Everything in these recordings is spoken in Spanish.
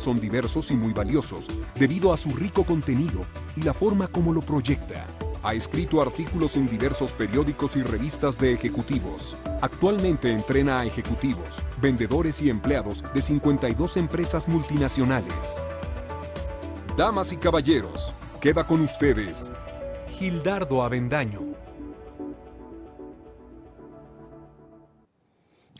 son diversos y muy valiosos, debido a su rico contenido y la forma como lo proyecta. Ha escrito artículos en diversos periódicos y revistas de ejecutivos. Actualmente entrena a ejecutivos, vendedores y empleados de 52 empresas multinacionales. Damas y caballeros, queda con ustedes Gildardo Avendaño.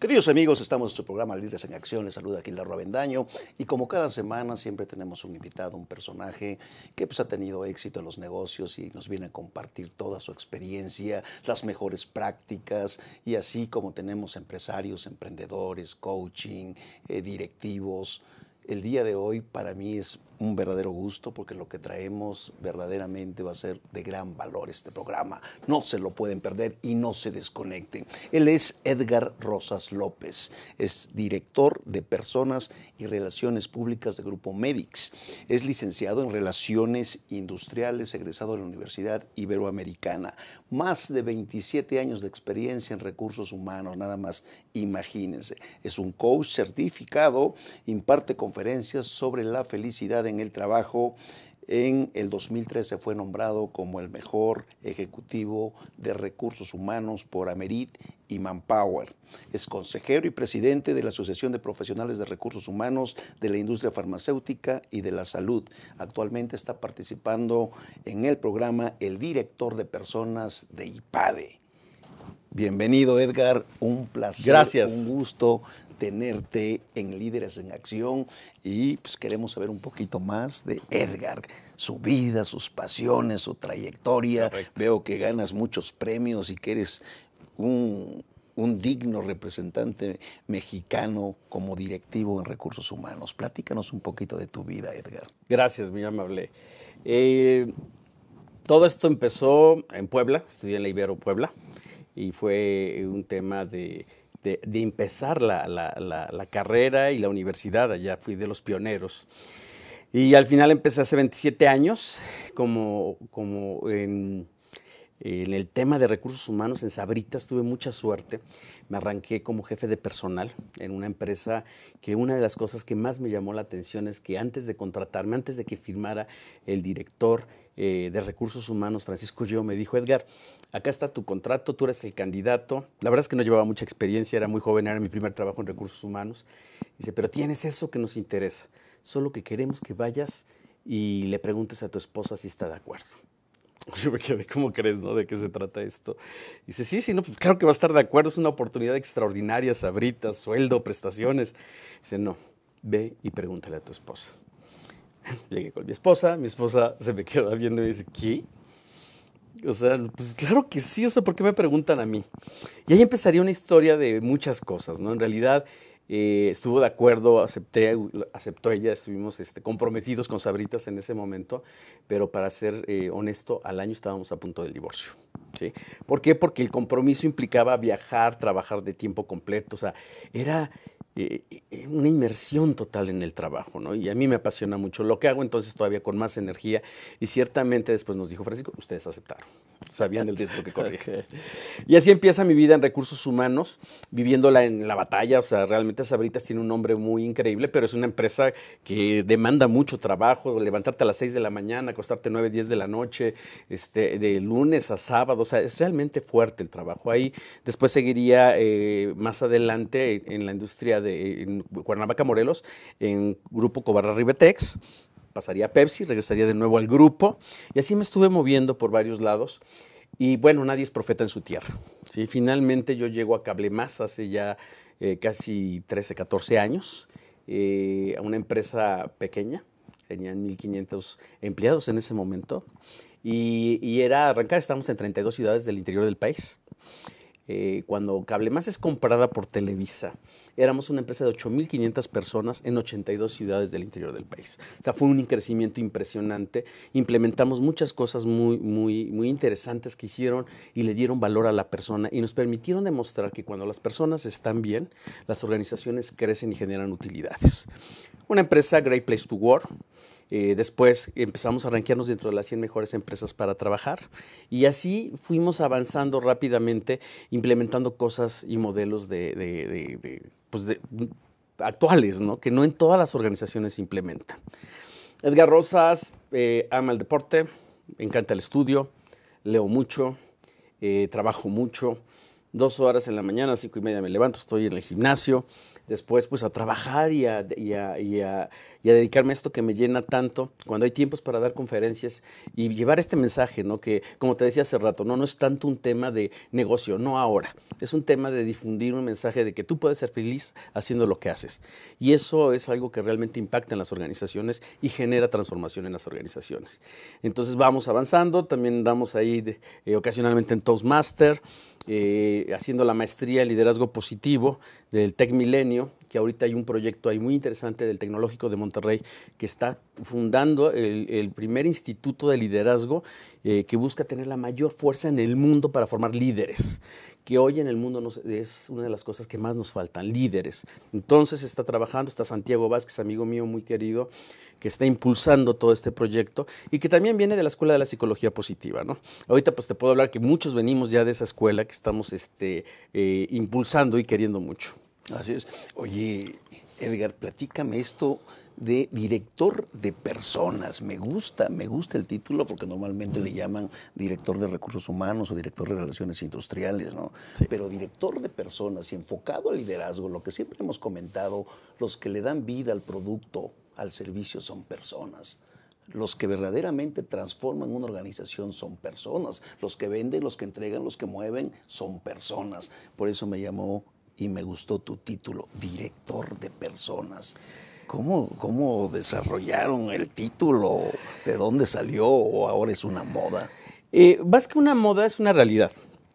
Queridos amigos, estamos en su programa Libres en Acción. Les saluda Aquilar vendaño Y como cada semana, siempre tenemos un invitado, un personaje que pues, ha tenido éxito en los negocios y nos viene a compartir toda su experiencia, las mejores prácticas. Y así como tenemos empresarios, emprendedores, coaching, eh, directivos. El día de hoy para mí es un verdadero gusto porque lo que traemos verdaderamente va a ser de gran valor este programa. No se lo pueden perder y no se desconecten. Él es Edgar Rosas López, es director de Personas y Relaciones Públicas de Grupo Medix. Es licenciado en Relaciones Industriales, egresado de la Universidad Iberoamericana. Más de 27 años de experiencia en recursos humanos, nada más imagínense. Es un coach certificado, imparte conferencias sobre la felicidad en el trabajo. En el 2013 fue nombrado como el mejor ejecutivo de recursos humanos por Amerit y Manpower. Es consejero y presidente de la Asociación de Profesionales de Recursos Humanos de la Industria Farmacéutica y de la Salud. Actualmente está participando en el programa El Director de Personas de IPADE. Bienvenido Edgar, un placer, Gracias. un gusto tenerte en Líderes en Acción y pues, queremos saber un poquito más de Edgar, su vida, sus pasiones, su trayectoria. Veo que ganas muchos premios y que eres un, digno representante mexicano como directivo en recursos humanos. Platícanos un poquito de tu vida, Edgar. Gracias, muy amable. Eh, todo esto empezó en Puebla, estudié en la Ibero Puebla y fue un tema de de, empezar la, carrera y la universidad, allá fui de los pioneros. Y al final empecé hace 27 años como, en, en el tema de recursos humanos, en Sabritas tuve mucha suerte. Me arranqué como jefe de personal en una empresa que una de las cosas que más me llamó la atención es que antes de contratarme, antes de que firmara el director, eh, de Recursos Humanos, Francisco Yo, me dijo, Edgar, acá está tu contrato, tú eres el candidato. La verdad es que no llevaba mucha experiencia, era muy joven, era mi primer trabajo en Recursos Humanos. Dice, pero tienes eso que nos interesa, solo que queremos que vayas y le preguntes a tu esposa si está de acuerdo. Yo me quedé, ¿cómo crees, no? ¿De qué se trata esto? Dice, sí, sí, no, pues claro que va a estar de acuerdo, es una oportunidad extraordinaria, sabritas, sueldo, prestaciones. Dice, no, ve y pregúntale a tu esposa. Llegué con mi esposa, mi esposa se me queda viendo y dice, ¿qué? O sea, pues claro que sí, o sea, ¿por qué me preguntan a mí? Y ahí empezaría una historia de muchas cosas, ¿no? En realidad eh, estuvo de acuerdo, acepté, aceptó ella, estuvimos este, comprometidos con Sabritas en ese momento, pero para ser eh, honesto, al año estábamos a punto del divorcio. ¿sí? ¿Por qué? Porque el compromiso implicaba viajar, trabajar de tiempo completo, o sea, era eh, eh, una inmersión total en el trabajo, ¿no? Y a mí me apasiona mucho lo que hago, entonces todavía con más energía. Y ciertamente después nos dijo Francisco, ustedes aceptaron, sabían el riesgo que corría. Y así empieza mi vida en recursos humanos, viviéndola en la batalla. O sea, realmente Sabritas tiene un nombre muy increíble, pero es una empresa que demanda mucho trabajo, levantarte a las 6 de la mañana, acostarte 9, 10 de la noche, este, de lunes a sábado. O sea, es realmente fuerte el trabajo. Ahí después seguiría eh, más adelante en la industria de en Cuernavaca, Morelos, en Grupo Cobarra Ribetex, pasaría a Pepsi, regresaría de nuevo al grupo, y así me estuve moviendo por varios lados. Y bueno, nadie es profeta en su tierra. ¿sí? Finalmente yo llego a Cablemas hace ya eh, casi 13, 14 años, eh, a una empresa pequeña, tenían 1.500 empleados en ese momento, y, y era arrancar, estábamos en 32 ciudades del interior del país. Eh, cuando Cablemás es comprada por Televisa, éramos una empresa de 8.500 personas en 82 ciudades del interior del país. O sea, fue un crecimiento impresionante. Implementamos muchas cosas muy, muy, muy interesantes que hicieron y le dieron valor a la persona y nos permitieron demostrar que cuando las personas están bien, las organizaciones crecen y generan utilidades. Una empresa, Great Place to Work, eh, después empezamos a rankearnos dentro de las 100 mejores empresas para trabajar y así fuimos avanzando rápidamente, implementando cosas y modelos de, pues actuales, ¿no? que no en todas las organizaciones se implementan. Edgar Rosas eh, ama el deporte, encanta el estudio, leo mucho, eh, trabajo mucho. Dos horas en la mañana, cinco y media me levanto, estoy en el gimnasio. Después, pues a trabajar y a y a dedicarme a esto que me llena tanto, cuando hay tiempos para dar conferencias y llevar este mensaje, ¿no? Que, como te decía hace rato, no, es tanto un tema de negocio, no ahora, es un tema de difundir un mensaje de que tú puedes ser feliz haciendo lo que haces. Y eso es algo que realmente impacta en las organizaciones y genera transformación en las organizaciones. Entonces vamos avanzando, también damos ahí eh, ocasionalmente en Toastmaster. Eh, haciendo la maestría en liderazgo positivo del Tec Milenio, que ahorita hay un proyecto ahí muy interesante del Tecnológico de Monterrey que está fundando el, primer instituto de liderazgo eh, que busca tener la mayor fuerza en el mundo para formar líderes que hoy en el mundo es una de las cosas que más nos faltan, líderes. Entonces está trabajando, está Santiago Vázquez, amigo mío muy querido, que está impulsando todo este proyecto y que también viene de la Escuela de la Psicología Positiva, ¿no? Ahorita pues te puedo hablar que muchos venimos ya de esa escuela que estamos este, eh, impulsando y queriendo mucho. Así es. Oye, Edgar, platícame esto de director de personas. Me gusta, me gusta el título porque normalmente le llaman director de recursos humanos o director de relaciones industriales, ¿no? Pero director de personas y enfocado al liderazgo, lo que siempre hemos comentado, los que le dan vida al producto, al servicio son personas. Los que verdaderamente transforman una organización son personas. Los que venden, los que entregan, los que mueven son personas. Por eso me llamó y me gustó tu título, director de personas. ¿Cómo, desarrollaron el título? ¿De dónde salió? ¿O ahora es una moda? Eh, que una moda, es una realidad.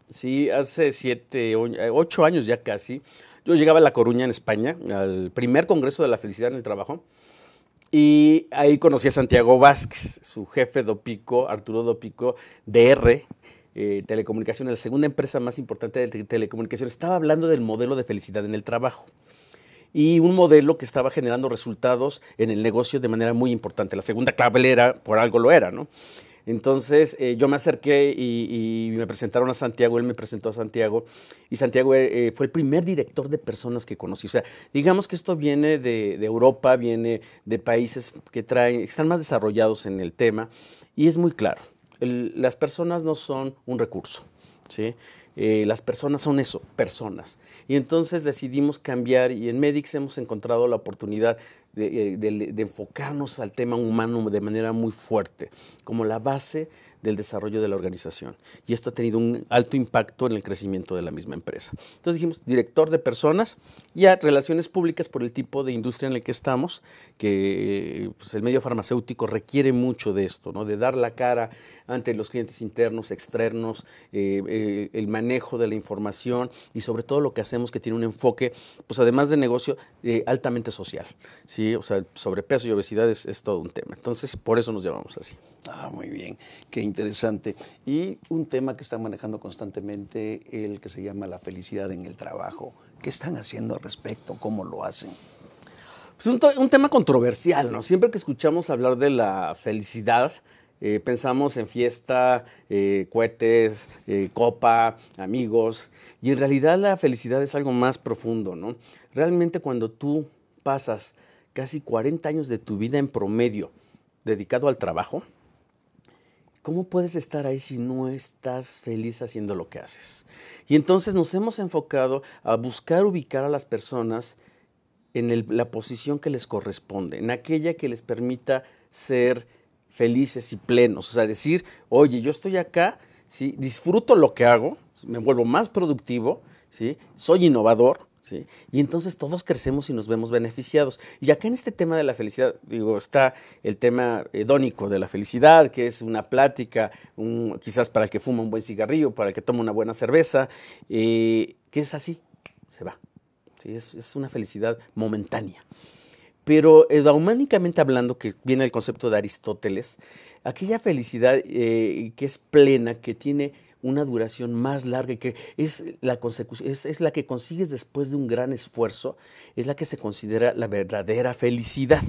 Sí, hace siete, eh, ocho años ya casi, yo llegaba a La Coruña, en España, al primer Congreso de la Felicidad en el Trabajo, y ahí conocí a Santiago Vázquez, su jefe Dopico, Arturo Dopico, DR, eh, Telecomunicaciones, la segunda empresa más importante de telecomunicaciones. Estaba hablando del modelo de felicidad en el trabajo y un modelo que estaba generando resultados en el negocio de manera muy importante. La segunda era, por algo lo era, ¿no? Entonces eh, yo me acerqué y, me presentaron a Santiago, él me presentó a Santiago y Santiago eh, eh, fue el primer director de personas que conocí. O sea, digamos que esto viene de, Europa, viene de países que traen, están más desarrollados en el tema y es muy claro, las personas no son un recurso, ¿sí? las personas son eso, personas. Y entonces decidimos cambiar y en Medix hemos encontrado la oportunidad eh, de, enfocarnos al tema humano de manera muy fuerte, como la base del desarrollo de la organización. Y esto ha tenido un alto impacto en el crecimiento de la misma empresa. Entonces dijimos, director de personas y a relaciones públicas por el tipo de industria en la que estamos, que pues, el medio farmacéutico requiere mucho de esto, ¿no? de dar la cara ante los clientes internos, externos, eh, eh, el manejo de la información y sobre todo lo que hacemos que tiene un enfoque, pues además de negocio, eh, altamente social. ¿sí? O sea, sobrepeso y obesidad es, todo un tema. Entonces, por eso nos llamamos así. Ah, muy bien, qué interesante. Y un tema que están manejando constantemente, el que se llama la felicidad en el trabajo. ¿Qué están haciendo al respecto? ¿Cómo lo hacen? Es pues, un, un, tema controversial, ¿no? Siempre que escuchamos hablar de la felicidad, eh, pensamos en fiesta, eh, cohetes, eh, copa, amigos, y en realidad la felicidad es algo más profundo, ¿no? Realmente cuando tú pasas casi 40 años de tu vida en promedio dedicado al trabajo, ¿cómo puedes estar ahí si no estás feliz haciendo lo que haces? Y entonces nos hemos enfocado a buscar ubicar a las personas en la posición que les corresponde, en aquella que les permita ser felices y plenos. O sea, decir, oye, yo estoy acá, ¿sí? disfruto lo que hago, me vuelvo más productivo, ¿sí? soy innovador. ¿Sí? Y entonces todos crecemos y nos vemos beneficiados. Y acá en este tema de la felicidad, digo, está el tema hedónico de la felicidad, que es una plática, quizás para el que fuma un buen cigarrillo, para el que toma una buena cerveza, eh, que es así, se va. ¿Sí? es una felicidad momentánea. Pero eudaumánicamente eh, hablando, que viene el concepto de Aristóteles, aquella felicidad eh, que es plena, que tiene una duración más larga y que es la, es, la que consigues después de un gran esfuerzo, es la que se considera la verdadera felicidad.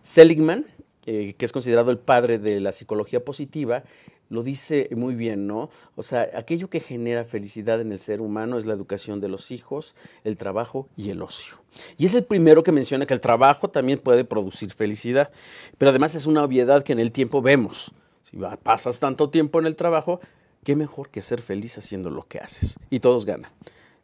Seligman, eh, que es considerado el padre de la psicología positiva, lo dice muy bien, ¿no? O sea, aquello que genera felicidad en el ser humano es la educación de los hijos, el trabajo y el ocio. Y es el primero que menciona que el trabajo también puede producir felicidad, pero además es una obviedad que en el tiempo vemos. Si pasas tanto tiempo en el trabajo, qué mejor que ser feliz haciendo lo que haces. Y todos ganan.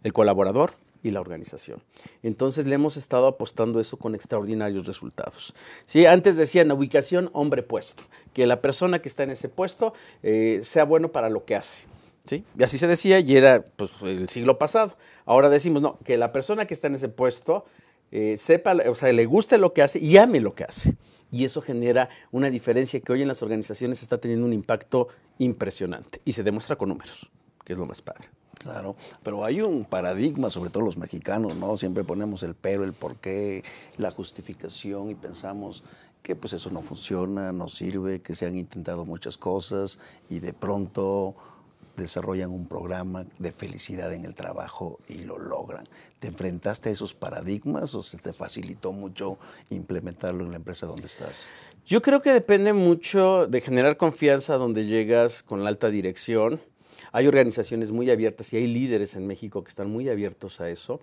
El colaborador, y la organización. Entonces le hemos estado apostando eso con extraordinarios resultados. Sí, antes decían ubicación, hombre puesto, que la persona que está en ese puesto eh, sea bueno para lo que hace. ¿sí? Y así se decía y era pues, el siglo pasado. Ahora decimos, no, que la persona que está en ese puesto eh, sepa, o sea, le guste lo que hace y ame lo que hace. Y eso genera una diferencia que hoy en las organizaciones está teniendo un impacto impresionante y se demuestra con números, que es lo más padre. Claro, pero hay un paradigma, sobre todo los mexicanos, ¿no? Siempre ponemos el pero, el por qué, la justificación y pensamos que pues eso no funciona, no sirve, que se han intentado muchas cosas y de pronto desarrollan un programa de felicidad en el trabajo y lo logran. ¿Te enfrentaste a esos paradigmas o se te facilitó mucho implementarlo en la empresa donde estás? Yo creo que depende mucho de generar confianza donde llegas con la alta dirección hay organizaciones muy abiertas y hay líderes en México que están muy abiertos a eso.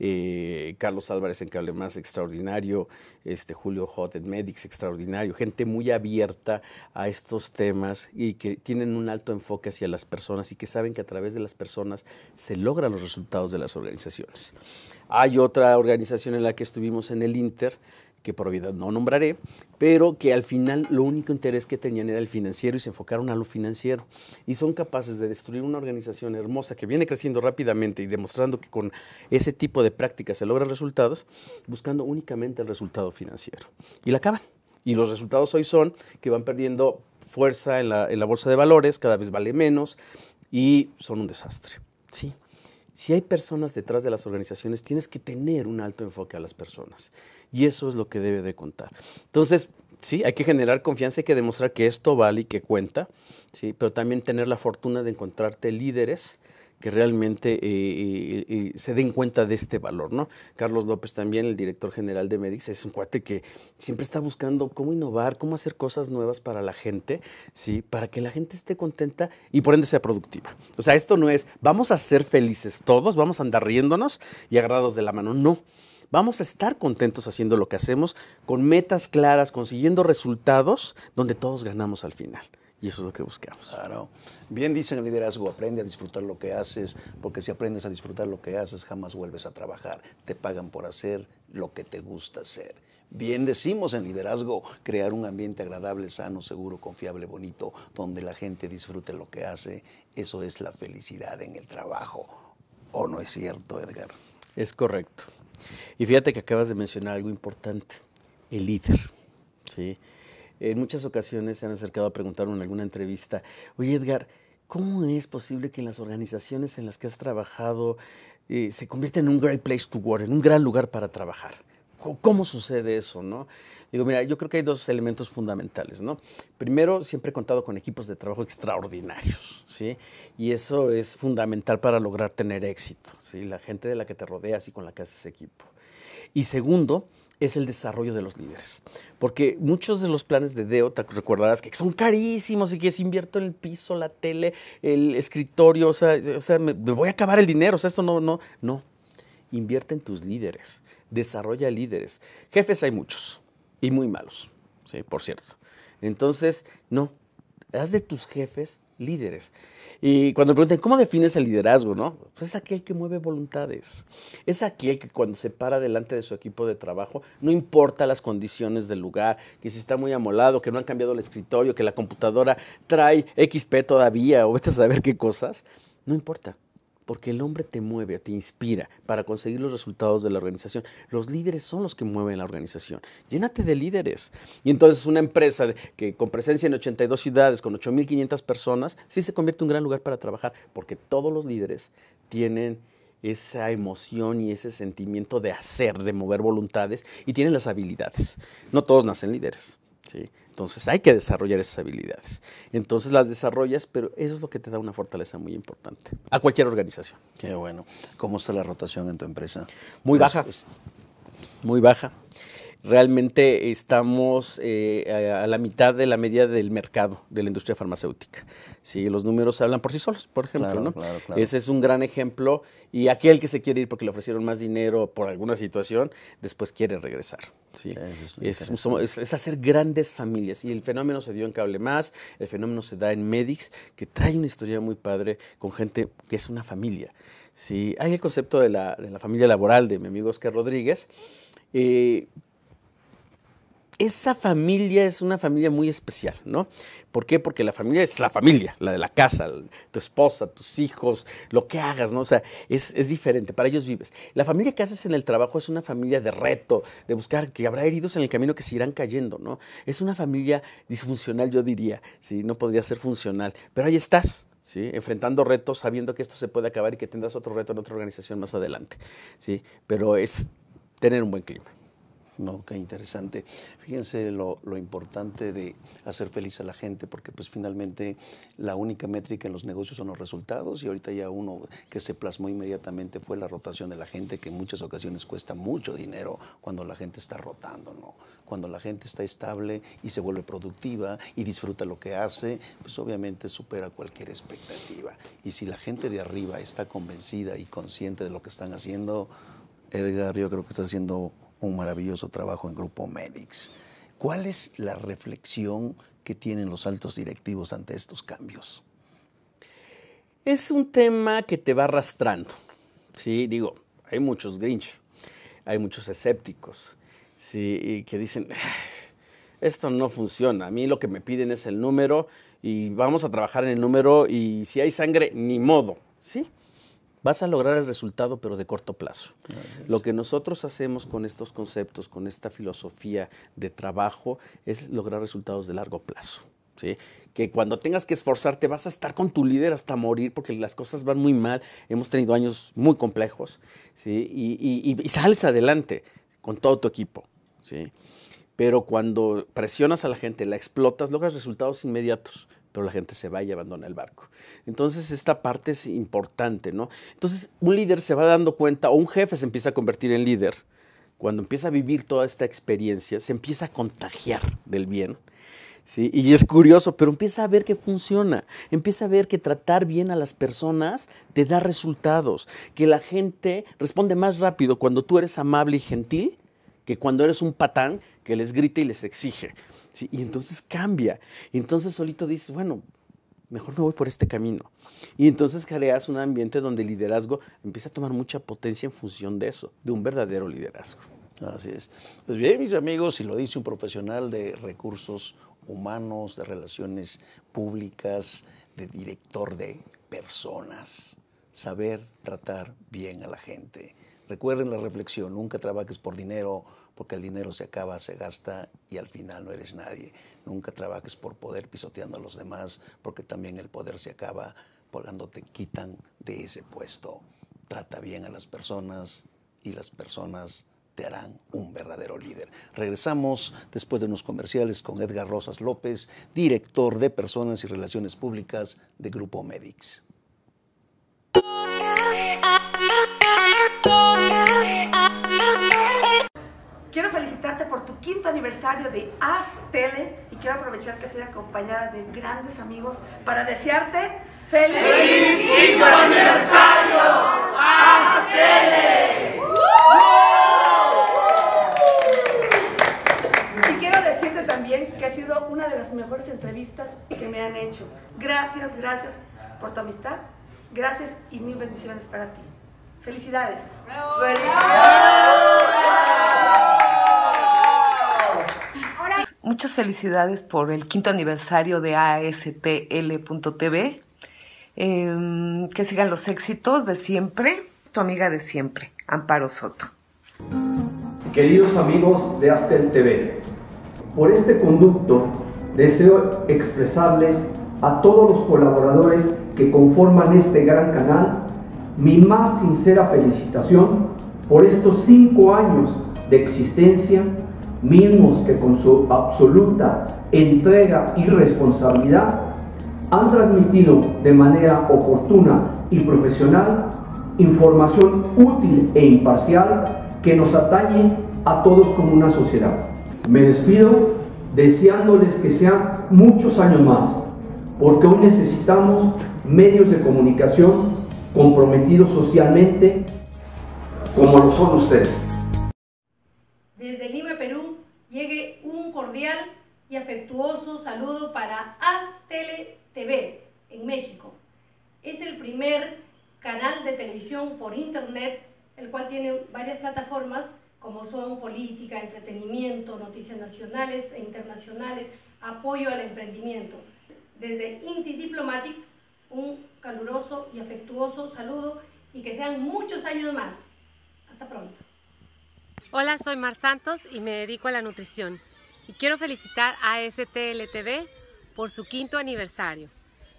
Eh, Carlos Álvarez en Cable Más, extraordinario, este, Julio Hot en Medix, extraordinario, gente muy abierta a estos temas y que tienen un alto enfoque hacia las personas y que saben que a través de las personas se logran los resultados de las organizaciones. Hay otra organización en la que estuvimos en el Inter, que por obviedad no nombraré, pero que al final lo único interés que tenían era el financiero y se enfocaron a lo financiero. Y son capaces de destruir una organización hermosa que viene creciendo rápidamente y demostrando que con ese tipo de prácticas se logran resultados, buscando únicamente el resultado financiero. Y la acaban. Y los resultados hoy son que van perdiendo fuerza en la, en la bolsa de valores, cada vez vale menos y son un desastre. Sí, si hay personas detrás de las organizaciones, tienes que tener un alto enfoque a las personas. Y eso es lo que debe de contar. Entonces, sí, hay que generar confianza, hay que demostrar que esto vale y que cuenta, sí, pero también tener la fortuna de encontrarte líderes que realmente eh, eh, eh, se den cuenta de este valor, ¿no? Carlos López también, el director general de Medix, es un cuate que siempre está buscando cómo innovar, cómo hacer cosas nuevas para la gente, ¿sí? Para que la gente esté contenta y por ende sea productiva. O sea, esto no es, vamos a ser felices todos, vamos a andar riéndonos y agarrados de la mano, no vamos a estar contentos haciendo lo que hacemos, con metas claras, consiguiendo resultados donde todos ganamos al final. Y eso es lo que buscamos. Claro. Bien en el liderazgo, aprende a disfrutar lo que haces, porque si aprendes a disfrutar lo que haces, jamás vuelves a trabajar. Te pagan por hacer lo que te gusta hacer. Bien decimos en liderazgo, crear un ambiente agradable, sano, seguro, confiable, bonito, donde la gente disfrute lo que hace. Eso es la felicidad en el trabajo. ¿O no es cierto, Edgar? Es correcto. Y fíjate que acabas de mencionar algo importante, el líder. En muchas ocasiones se han acercado a preguntarme en alguna entrevista, oye Edgar, ¿cómo es posible que en las organizaciones en las que has trabajado eh, se convierta en un great place to work, en un gran lugar para trabajar? ¿Cómo sucede eso? ¿no? Digo, mira, yo creo que hay dos elementos fundamentales, ¿no? Primero, siempre he contado con equipos de trabajo extraordinarios, ¿sí? Y eso es fundamental para lograr tener éxito, ¿sí? La gente de la que te rodeas y con la que haces equipo. Y segundo, es el desarrollo de los líderes. Porque muchos de los planes de DEO, te recordarás que son carísimos y que es invierto en el piso, la tele, el escritorio, o sea, o sea me, me, voy a acabar el dinero, o sea, esto no, no, no. Invierte en tus líderes desarrolla líderes. Jefes hay muchos y muy malos, ¿sí? por cierto. Entonces, no, haz de tus jefes líderes. Y cuando me ¿cómo defines el liderazgo? No? Pues es aquel que mueve voluntades. Es aquel que cuando se para delante de su equipo de trabajo, no importa las condiciones del lugar, que si está muy amolado, que no han cambiado el escritorio, que la computadora trae XP todavía o vete a saber qué cosas, no importa porque el hombre te mueve, te inspira para conseguir los resultados de la organización. Los líderes son los que mueven la organización. Llénate de líderes. Y entonces una empresa que con presencia en 82 ciudades, con 8.500 personas, sí se convierte en un gran lugar para trabajar, porque todos los líderes tienen esa emoción y ese sentimiento de hacer, de mover voluntades y tienen las habilidades. No todos nacen líderes. ¿sí? Entonces hay que desarrollar esas habilidades. Entonces las desarrollas, pero eso es lo que te da una fortaleza muy importante a cualquier organización. Qué bueno. ¿Cómo está la rotación en tu empresa? Muy pues, baja. Pues, muy baja realmente estamos eh, a la mitad de la media del mercado de la industria farmacéutica. Sí, los números hablan por sí solos, por ejemplo. Ese es un gran ejemplo. Y aquel que se quiere ir porque le ofrecieron más dinero por alguna situación, después quiere regresar. es, hacer grandes familias. Y el fenómeno se dio en Cable Más, el fenómeno se da en Medix, que trae una historia muy padre con gente que es una familia. Sí, hay el concepto de la, familia laboral de mi amigo Oscar Rodríguez. Eh, esa familia es una familia muy especial, ¿no? ¿Por qué? Porque la familia es la familia, la de la casa, tu esposa, tus hijos, lo que hagas, ¿no? O sea, es, diferente, para ellos vives. La familia que haces en el trabajo es una familia de reto, de buscar que habrá heridos en el camino que se irán cayendo, ¿no? Es una familia disfuncional, yo diría, ¿sí? No podría ser funcional, pero ahí estás. ¿Sí? enfrentando retos, sabiendo que esto se puede acabar y que tendrás otro reto en otra organización más adelante. ¿sí? Pero es tener un buen clima. No, qué interesante. Fíjense lo, importante de hacer feliz a la gente, porque pues finalmente la única métrica en los negocios son los resultados y ahorita ya uno que se plasmó inmediatamente fue la rotación de la gente, que en muchas ocasiones cuesta mucho dinero cuando la gente está rotando, ¿no? Cuando la gente está estable y se vuelve productiva y disfruta lo que hace, pues obviamente supera cualquier expectativa. Y si la gente de arriba está convencida y consciente de lo que están haciendo, Edgar, yo creo que está haciendo un maravilloso trabajo en Grupo Medix. ¿Cuál es la reflexión que tienen los altos directivos ante estos cambios? Es un tema que te va arrastrando. Sí, digo, hay muchos Grinch, hay muchos escépticos, sí, que dicen, esto no funciona, a mí lo que me piden es el número y vamos a trabajar en el número y si hay sangre, ni modo, ¿sí? vas a lograr el resultado, pero de corto plazo. Lo que nosotros hacemos con estos conceptos, con esta filosofía de trabajo, es lograr resultados de largo plazo. ¿sí? que cuando tengas que esforzarte vas a estar con tu líder hasta morir porque las cosas van muy mal, hemos tenido años muy complejos, y, sales adelante con todo tu equipo. ¿sí? Pero cuando presionas a la gente, la explotas, logras resultados inmediatos, pero la gente se va y abandona el barco. Entonces, esta parte es importante, ¿no? Entonces, un líder se va dando cuenta, o un jefe se empieza a convertir en líder, cuando empieza a vivir toda esta experiencia, se empieza a contagiar del bien. ¿sí? Y es curioso, pero empieza a ver que funciona, empieza a ver que tratar bien a las personas te da resultados, que la gente responde más rápido cuando tú eres amable y gentil que cuando eres un patán que les grita y les exige. Y entonces cambia. Y entonces solito dices, bueno, mejor me voy por este camino. Y entonces creas un ambiente donde el liderazgo empieza a tomar mucha potencia en función de eso, de un verdadero liderazgo. Así es. Pues bien, mis amigos, y lo dice un profesional de recursos humanos, de relaciones públicas, de director de personas. Saber tratar bien a la gente. Recuerden la reflexión, nunca trabajes por dinero, porque el dinero se acaba, se gasta y al final no eres nadie. Nunca trabajes por poder pisoteando a los demás, porque también el poder se acaba cuando te quitan de ese puesto. Trata bien a las personas y las personas te harán un verdadero líder. Regresamos después de unos comerciales con Edgar Rosas López, director de Personas y Relaciones Públicas de Grupo Medix. Quiero felicitarte por tu quinto aniversario de Astele y quiero aprovechar que estoy acompañada de grandes amigos para desearte feliz, quinto aniversario Astele. Y quiero decirte también que ha sido una de las mejores entrevistas que me han hecho. Gracias, gracias por tu amistad. Gracias y mil bendiciones para ti. Felicidades. Muchas felicidades por el quinto aniversario de ASTL.tv. Eh, em, que sigan los éxitos de siempre. Tu amiga de siempre, Amparo Soto. Queridos amigos de Astel TV, por este conducto deseo expresarles a todos los colaboradores que conforman este gran canal mi más sincera felicitación por estos cinco años de existencia, mismos que con su absoluta entrega y responsabilidad han transmitido de manera oportuna y profesional información útil e imparcial que nos atañe a todos como una sociedad. Me despido deseándoles que sean muchos años más, porque hoy necesitamos medios de comunicación comprometidos socialmente como lo son ustedes. Desde Lima, Perú, llegue un cordial y afectuoso saludo para Aztele TV en México. Es el primer canal de televisión por internet, el cual tiene varias plataformas como son política, entretenimiento, noticias nacionales e internacionales, apoyo al emprendimiento. Desde Inti Diplomatic un caluroso y afectuoso saludo y que sean muchos años más. Hasta pronto. Hola, soy Mar Santos y me dedico a la nutrición. Y quiero felicitar a STLTV por su quinto aniversario.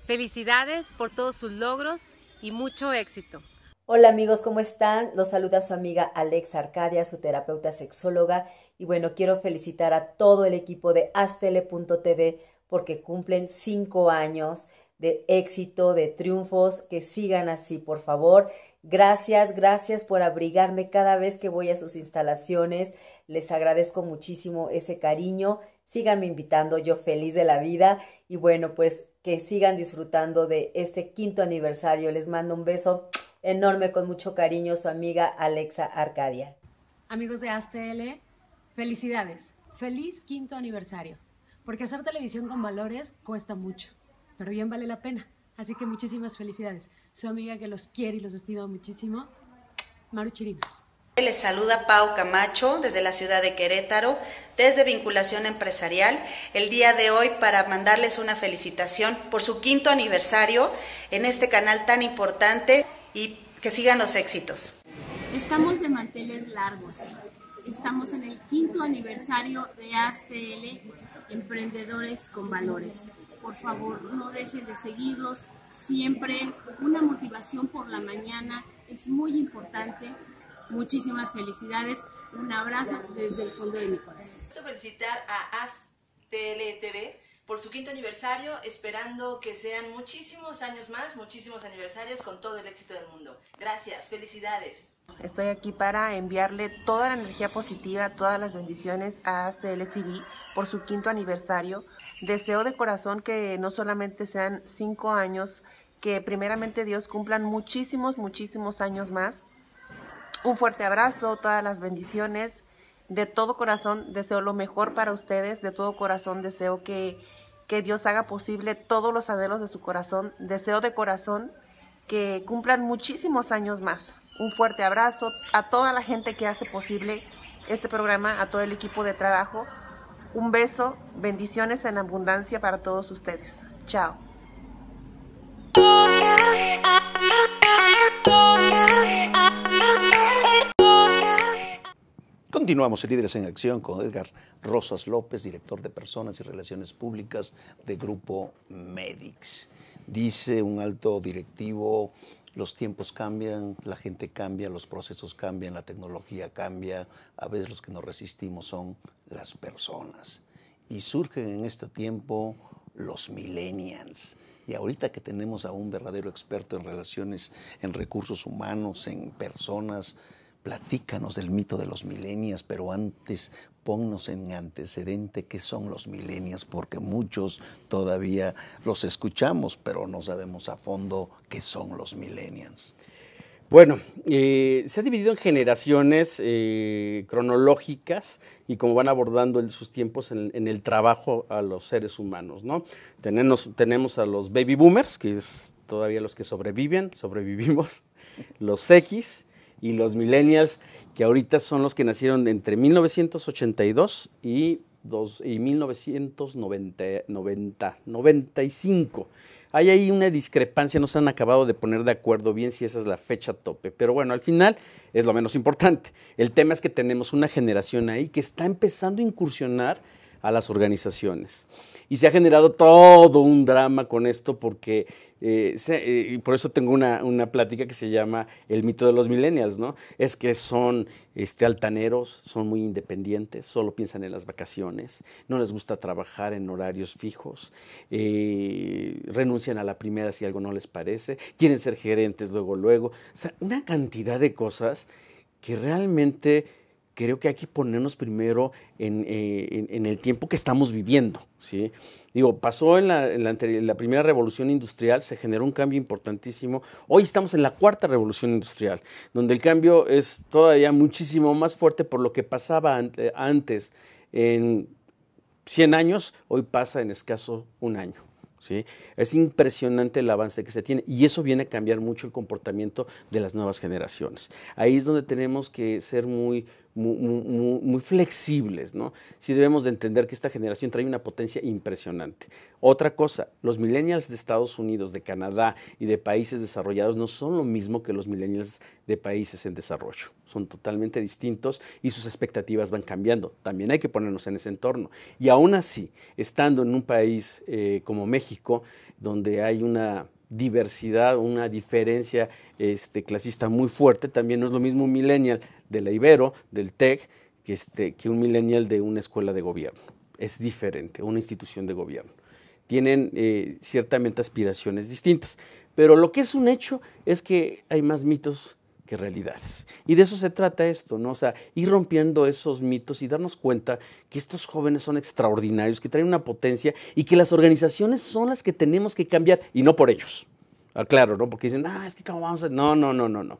Felicidades por todos sus logros y mucho éxito. Hola amigos, ¿cómo están? Los saluda su amiga Alex Arcadia, su terapeuta sexóloga. Y bueno, quiero felicitar a todo el equipo de Astele.tv porque cumplen cinco años de éxito, de triunfos, que sigan así, por favor. Gracias, gracias por abrigarme cada vez que voy a sus instalaciones. Les agradezco muchísimo ese cariño. Síganme invitando, yo feliz de la vida. Y bueno, pues que sigan disfrutando de este quinto aniversario. Les mando un beso enorme con mucho cariño, su amiga Alexa Arcadia. Amigos de ASTL, felicidades. Feliz quinto aniversario. Porque hacer televisión con valores cuesta mucho pero bien vale la pena. Así que muchísimas felicidades. Su amiga que los quiere y los estima muchísimo, Maru chirinas Les saluda Pau Camacho desde la ciudad de Querétaro, desde Vinculación Empresarial, el día de hoy para mandarles una felicitación por su quinto aniversario en este canal tan importante y que sigan los éxitos. Estamos de manteles largos. Estamos en el quinto aniversario de ASTL, Emprendedores con Valores por favor no dejen de seguirlos. Siempre una motivación por la mañana es muy importante. Muchísimas felicidades. Un abrazo desde el fondo de mi corazón. Quiero felicitar a TV por su quinto aniversario, esperando que sean muchísimos años más, muchísimos aniversarios con todo el éxito del mundo. Gracias, felicidades. Estoy aquí para enviarle toda la energía positiva, todas las bendiciones a TV por su quinto aniversario. Deseo de corazón que no solamente sean cinco años, que primeramente Dios cumplan muchísimos, muchísimos años más. Un fuerte abrazo, todas las bendiciones. De todo corazón deseo lo mejor para ustedes, de todo corazón deseo que, que Dios haga posible todos los anhelos de su corazón. Deseo de corazón que cumplan muchísimos años más. Un fuerte abrazo a toda la gente que hace posible este programa, a todo el equipo de trabajo. Un beso, bendiciones en abundancia para todos ustedes. Chao. Continuamos en Líderes en Acción con Edgar Rosas López, director de Personas y Relaciones Públicas de Grupo Medix. Dice un alto directivo los tiempos cambian, la gente cambia, los procesos cambian, la tecnología cambia, a veces los que nos resistimos son las personas. Y surgen en este tiempo los millennials. Y ahorita que tenemos a un verdadero experto en relaciones, en recursos humanos, en personas, Platícanos del mito de los millennials, pero antes ponnos en antecedente qué son los millennials, porque muchos todavía los escuchamos, pero no sabemos a fondo qué son los millennials. Bueno, eh, se ha dividido en generaciones eh, cronológicas y como van abordando en sus tiempos en, el trabajo a los seres humanos, ¿no? Tenemos, tenemos a los baby boomers, que es todavía los que sobreviven, sobrevivimos, los X, y los millennials, que ahorita son los que nacieron entre 1982 y, dos, y 1990, 95. Hay ahí una discrepancia, no se han acabado de poner de acuerdo bien si esa es la fecha tope, pero bueno, al final es lo menos importante. El tema es que tenemos una generación ahí que está empezando a incursionar a las organizaciones. Y se ha generado todo un drama con esto porque eh, eh, y por eso tengo una, plática que se llama El mito de los millennials, ¿no? Es que son este, altaneros, son muy independientes, solo piensan en las vacaciones, no les gusta trabajar en horarios fijos, eh, renuncian a la primera si algo no les parece, quieren ser gerentes luego, luego. O sea, una cantidad de cosas que realmente creo que hay que ponernos primero eh, en, el tiempo que estamos viviendo. ¿sí? Digo, pasó en la, primera revolución industrial, se generó un cambio importantísimo. Hoy estamos en la cuarta revolución industrial, donde el cambio es todavía muchísimo más fuerte por lo que pasaba eh, antes en 100 años, hoy pasa en escaso un año. ¿sí? Es impresionante el avance que se tiene y eso viene a cambiar mucho el comportamiento de las nuevas generaciones. Ahí es donde tenemos que ser muy, muy, flexibles, ¿no? Sí debemos de entender que esta generación trae una potencia impresionante. Otra cosa, los millennials de Estados Unidos, de Canadá y de países desarrollados no son lo mismo que los millennials de países en desarrollo. Son totalmente distintos y sus expectativas van cambiando. También hay que ponernos en ese entorno. Y aún así, estando en un país eh, como México, donde hay una diversidad, una diferencia este, clasista muy fuerte, también no es lo mismo un millennial de la Ibero, del TEC, que, este, que un millennial de una escuela de gobierno. Es diferente, una institución de gobierno. Tienen eh, ciertamente aspiraciones distintas. Pero lo que es un hecho es que hay más mitos que realidades. Y de eso se trata esto, ¿no? O sea, ir rompiendo esos mitos y darnos cuenta que estos jóvenes son extraordinarios, que traen una potencia y que las organizaciones son las que tenemos que cambiar y no por ellos. Claro, ¿no? Porque dicen, ah, es que cómo vamos a... No, no, no, no, no.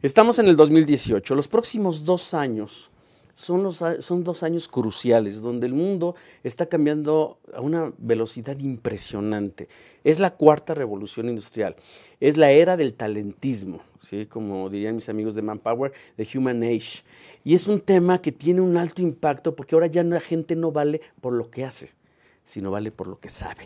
Estamos en el 2018. Los próximos dos años son, los, son dos años cruciales donde el mundo está cambiando a una velocidad impresionante. Es la cuarta revolución industrial. Es la era del talentismo, ¿sí? como dirían mis amigos de Manpower, de Human Age. Y es un tema que tiene un alto impacto porque ahora ya la gente no vale por lo que hace, sino vale por lo que sabe.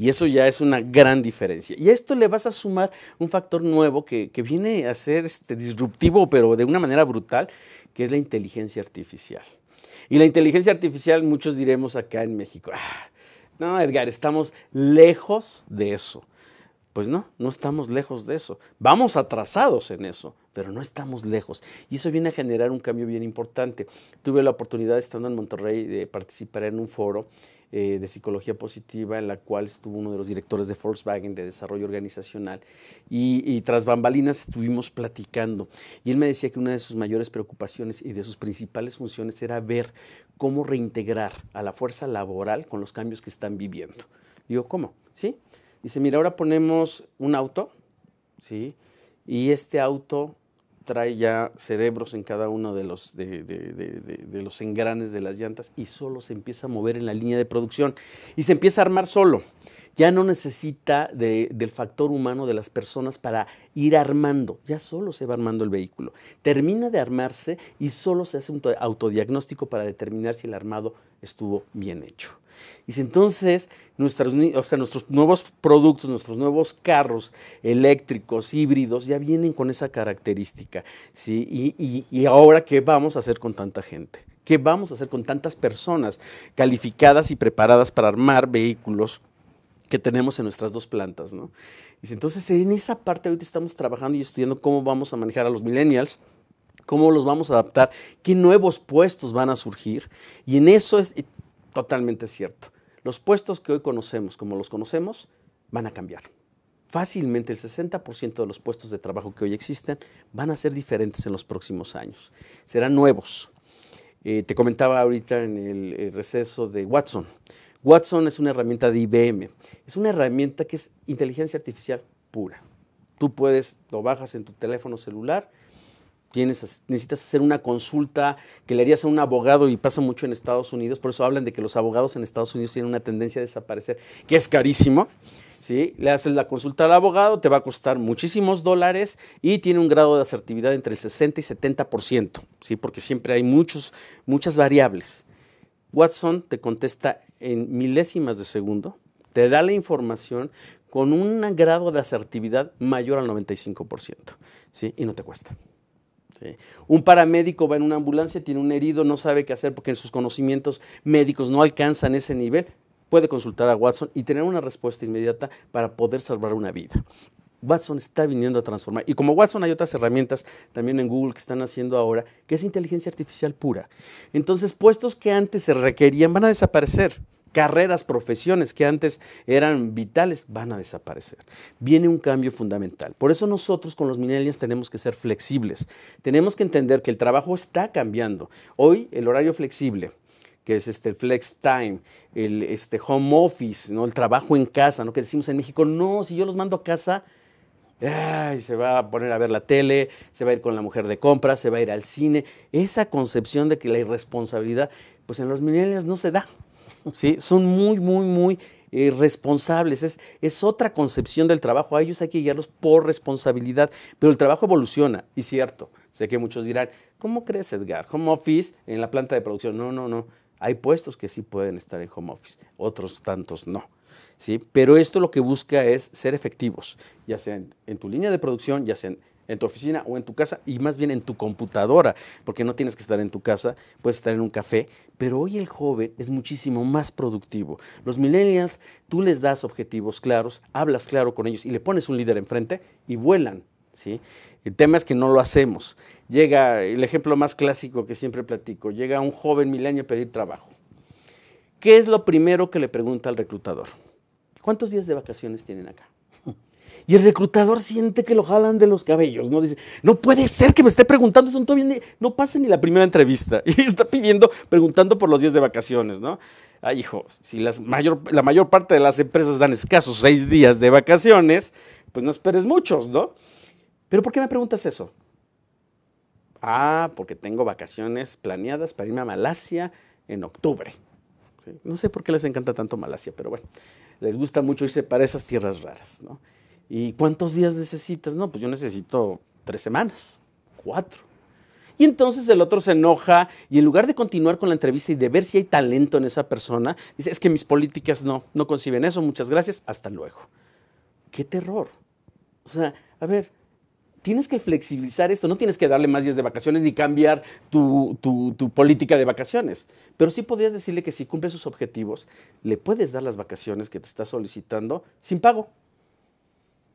Y eso ya es una gran diferencia. Y a esto le vas a sumar un factor nuevo que, viene a ser este, disruptivo, pero de una manera brutal, que es la inteligencia artificial. Y la inteligencia artificial, muchos diremos acá en México, ah, no, Edgar, estamos lejos de eso. Pues no, no estamos lejos de eso. Vamos atrasados en eso, pero no estamos lejos. Y eso viene a generar un cambio bien importante. Tuve la oportunidad, estando en Monterrey, de participar en un foro eh, de psicología positiva, en la cual estuvo uno de los directores de Volkswagen de desarrollo organizacional. Y, y, tras bambalinas estuvimos platicando. Y él me decía que una de sus mayores preocupaciones y de sus principales funciones era ver cómo reintegrar a la fuerza laboral con los cambios que están viviendo. Digo, ¿cómo? ¿Sí? Dice, mira, ahora ponemos un auto, ¿sí? Y este auto trae ya cerebros en cada uno de los, de, los engranes de las llantas y solo se empieza a mover en la línea de producción y se empieza a armar solo. Ya no necesita del factor humano de las personas para ir armando, ya solo se va armando el vehículo. Termina de armarse y solo se hace un autodiagnóstico para determinar si el armado estuvo bien hecho. y si entonces, sea, nuestros nuevos productos, nuestros nuevos carros eléctricos, híbridos, ya vienen con esa característica. ¿sí? Y, ahora, ¿qué vamos a hacer con tanta gente? ¿Qué vamos a hacer con tantas personas calificadas y preparadas para armar vehículos que tenemos en nuestras dos plantas? ¿no? si entonces, en esa parte ahorita estamos trabajando y estudiando cómo vamos a manejar a los millennials cómo los vamos a adaptar, qué nuevos puestos van a surgir. Y en eso es totalmente cierto. Los puestos que hoy conocemos, como los conocemos, van a cambiar. Fácilmente el 60% de los puestos de trabajo que hoy existen van a ser diferentes en los próximos años. Serán nuevos. Eh, te comentaba ahorita en el, el receso de Watson. Watson es una herramienta de IBM. Es una herramienta que es inteligencia artificial pura. Tú puedes, lo bajas en tu teléfono celular necesitas hacer una consulta que le harías a un abogado y pasa mucho en Estados Unidos, por eso hablan de que los abogados en Estados Unidos tienen una tendencia a desaparecer, que es carísimo. Le haces la consulta al abogado, te va a costar muchísimos dólares y tiene un grado de asertividad entre el 60 y 70%, ¿sí? porque siempre hay muchos, muchas variables. Watson te contesta en milésimas de segundo, te da la información con un grado de asertividad mayor al 95%, ¿sí? y no te cuesta. Un paramédico va en una ambulancia, tiene un herido, no sabe qué hacer porque sus conocimientos médicos no alcanzan ese nivel, puede consultar a Watson y tener una respuesta inmediata para poder salvar una vida. Watson está viniendo a transformar. Y como Watson hay otras herramientas también en Google que están haciendo ahora, que es inteligencia artificial pura. Entonces, puestos que antes se requerían van a desaparecer carreras, profesiones que antes eran vitales, van a desaparecer. Viene un cambio fundamental. Por eso nosotros con los millennials tenemos que ser flexibles. Tenemos que entender que el trabajo está cambiando. Hoy el horario flexible que es este flex time, el este home office, ¿no? el trabajo en casa, ¿no? que decimos en México, no, si yo los mando a casa, se va a poner a ver la tele, se va a ir con la mujer de compra, se va a ir al cine. Esa concepción de que la irresponsabilidad, pues en los millennials no se da. Son muy, muy, muy eh, responsables. Es, es otra concepción del trabajo. A ellos hay que guiarlos por responsabilidad. Pero el trabajo evoluciona, y cierto. Sé que muchos dirán, ¿cómo crees, Edgar? Home office en la planta de producción. No, no, no. Hay puestos que sí pueden estar en home office, otros tantos no. ¿sí? Pero esto lo que busca es ser efectivos, ya sea en, en tu línea de producción, ya sea en en tu oficina o en tu casa y más bien en tu computadora, porque no tienes que estar en tu casa, puedes estar en un café, pero hoy el joven es muchísimo más productivo. Los millennials, tú les das objetivos claros, hablas claro con ellos y le pones un líder enfrente y vuelan, ¿sí? El tema es que no lo hacemos. Llega, el ejemplo más clásico que siempre platico, llega un joven milenio a pedir trabajo. ¿Qué es lo primero que le pregunta al reclutador? ¿Cuántos días de vacaciones tienen acá? Y el reclutador siente que lo jalan de los cabellos, ¿no? Dice, no puede ser que me esté preguntando, son todo bien. No pasa ni la primera entrevista. Y está pidiendo, preguntando por los días de vacaciones, ¿no? Ay, hijo, si la mayor parte de las empresas dan escasos seis días de vacaciones, pues no esperes muchos, ¿no? Pero ¿por qué me preguntas eso? Ah, porque tengo vacaciones planeadas para irme a Malasia en octubre. No sé por qué les encanta tanto Malasia, pero bueno, les gusta mucho irse para esas tierras raras, ¿no? ¿Y cuántos días necesitas? No, pues yo necesito tres semanas, cuatro. Y entonces el otro se enoja y en lugar de continuar con la entrevista y de ver si hay talento en esa persona, dice, es que mis políticas no, no conciben eso, muchas gracias, hasta luego. ¡Qué terror! O sea, a ver, tienes que flexibilizar esto, no tienes que darle más días de vacaciones ni cambiar tu, política de vacaciones, pero sí podrías decirle que si cumple sus objetivos, le puedes dar las vacaciones que te está solicitando sin pago.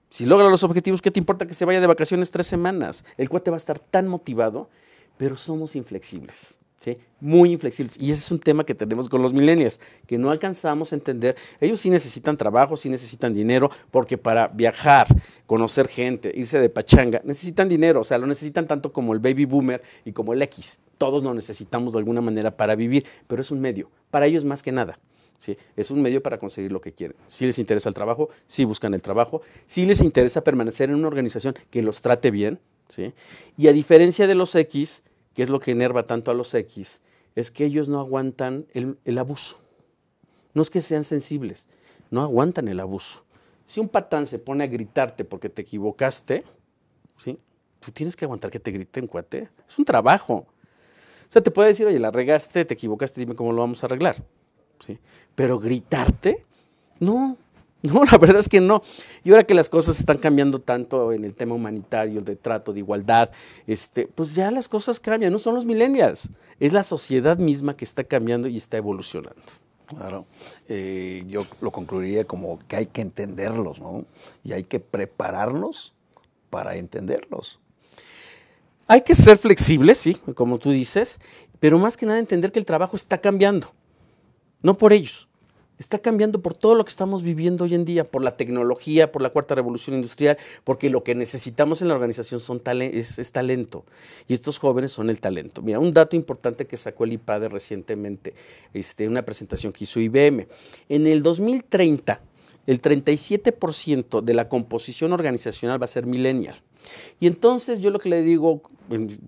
Si logra los objetivos, ¿qué te importa que se vaya de vacaciones tres semanas? El cuate va a estar tan motivado, pero somos inflexibles. ¿Sí? Muy inflexibles. Y ese es un tema que tenemos con los millennials, que no alcanzamos a entender. Ellos sí necesitan trabajo, sí necesitan dinero, porque para viajar, conocer gente, irse de pachanga, necesitan dinero. O sea, lo necesitan tanto como el baby boomer y como el X. Todos lo necesitamos de alguna manera para vivir, pero es un medio. Para ellos más que nada. Es un medio para conseguir lo que quieren. Si les interesa el trabajo, si buscan el trabajo, si les interesa permanecer en una organización que los trate bien, ¿sí? Y a diferencia de los X, que es lo que enerva tanto a los X, es que ellos no aguantan el, abuso. No es que sean sensibles, no aguantan el abuso. Si un patán se pone a gritarte porque te equivocaste, tú tienes que aguantar que te griten, cuate. Es un trabajo. O sea, te puede decir, oye, la regaste, te equivocaste, dime cómo lo vamos a arreglar. Pero gritarte, no, no, la verdad es que no. Y ahora que las cosas están cambiando tanto en el tema humanitario, de trato, de igualdad, este, pues ya las cosas cambian, no son los millennials, es la sociedad misma que está cambiando y está evolucionando. Claro, eh, yo lo concluiría como que hay que entenderlos, ¿no? Y hay que prepararlos para entenderlos. Hay que ser flexibles, sí, como tú dices, pero más que nada entender que el trabajo está cambiando no por ellos. Está cambiando por todo lo que estamos viviendo hoy en día, por la tecnología, por la cuarta revolución industrial, porque lo que necesitamos en la organización es, talento. Y estos jóvenes son el talento. Mira, un dato importante que sacó el IPADE recientemente, este, una presentación que hizo IBM. En el 2030, el 37% de la composición organizacional va a ser millennial. Y entonces yo lo que le digo,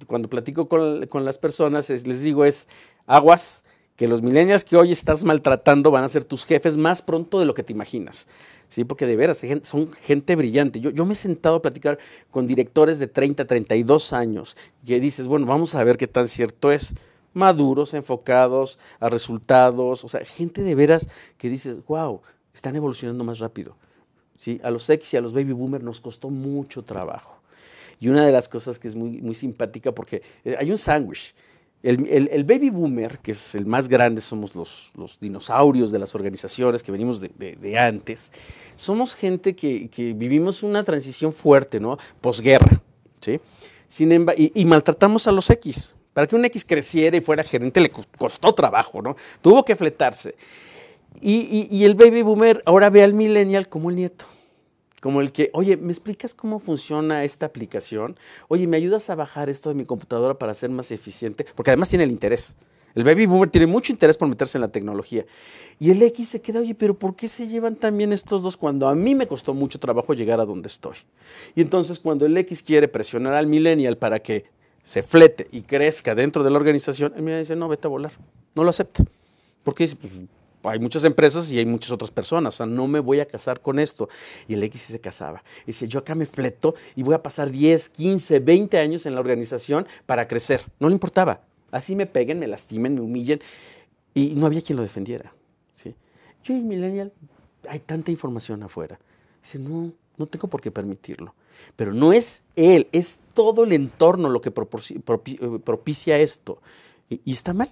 cuando platico con, con las personas, les digo es, aguas, que los millennials que hoy estás maltratando van a ser tus jefes más pronto de lo que te imaginas. Sí, porque de veras son gente brillante. Yo, yo me he sentado a platicar con directores de 30, 32 años Y dices, bueno, vamos a ver qué tan cierto es. Maduros, enfocados a resultados, o sea, gente de veras que dices, wow, están evolucionando más rápido. ¿Sí? A los X y a los baby boomers nos costó mucho trabajo. Y una de las cosas que es muy, muy simpática, porque eh, hay un sandwich el, baby boomer, que es el más grande, somos los, los dinosaurios de las organizaciones que venimos de, antes, somos gente que, vivimos una transición fuerte, ¿no? Posguerra, ¿sí? Sin y, y maltratamos a los X. Para que un X creciera y fuera gerente le costó trabajo, ¿no? Tuvo que fletarse. y, el baby boomer ahora ve al millennial como el nieto. Como el que, oye, ¿me explicas cómo funciona esta aplicación? Oye, ¿me ayudas a bajar esto de mi computadora para ser más eficiente? Porque además tiene el interés. El baby boomer tiene mucho interés por meterse en la tecnología. Y el X se queda, oye, pero ¿por qué se llevan también estos dos cuando a mí me costó mucho trabajo llegar a donde estoy? Y entonces cuando el X quiere presionar al millennial para que se flete y crezca dentro de la organización, el me dice, no, vete a volar. No lo acepta. Porque dice, pues hay muchas empresas y hay muchas otras personas, o sea, no me voy a casar con esto. Y el X se casaba. Y dice, yo acá me fleto y voy a pasar 10, 15, 20 años en la organización para crecer. No le importaba. Así me peguen, me lastimen, me humillen. Y no había quien lo defendiera. ¿sí? Yo y Millennial, hay tanta información afuera. Dice, no, no tengo por qué permitirlo. Pero no es él, es todo el entorno lo que eh, propicia esto. y está mal.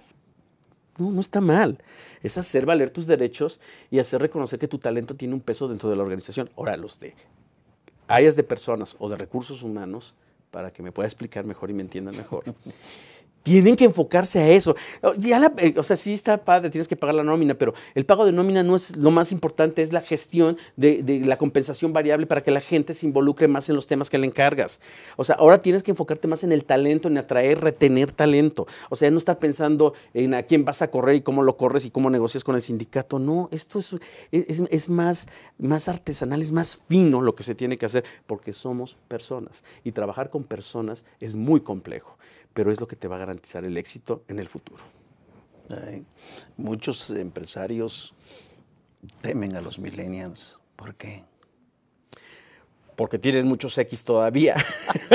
No, no está mal. Es hacer valer tus derechos y hacer reconocer que tu talento tiene un peso dentro de la organización. Ahora, los de áreas de personas o de recursos humanos, para que me pueda explicar mejor y me entiendan mejor. Tienen que enfocarse a eso. Oh, ya eh, o sea, sí está padre, tienes que pagar la nómina, pero el pago de nómina no es lo más importante, es la gestión de, la compensación variable para que la gente se involucre más en los temas que le encargas. O sea, ahora tienes que enfocarte más en el talento, en atraer, retener talento. O sea, no estar pensando en a quién vas a correr y cómo lo corres y cómo negocias con el sindicato. No, esto es, más artesanal, es más fino lo que se tiene que hacer porque somos personas y trabajar con personas es muy complejo pero es lo que te va a garantizar el éxito en el futuro. muchos empresarios temen a los millennials. ¿Por qué? Porque tienen muchos X todavía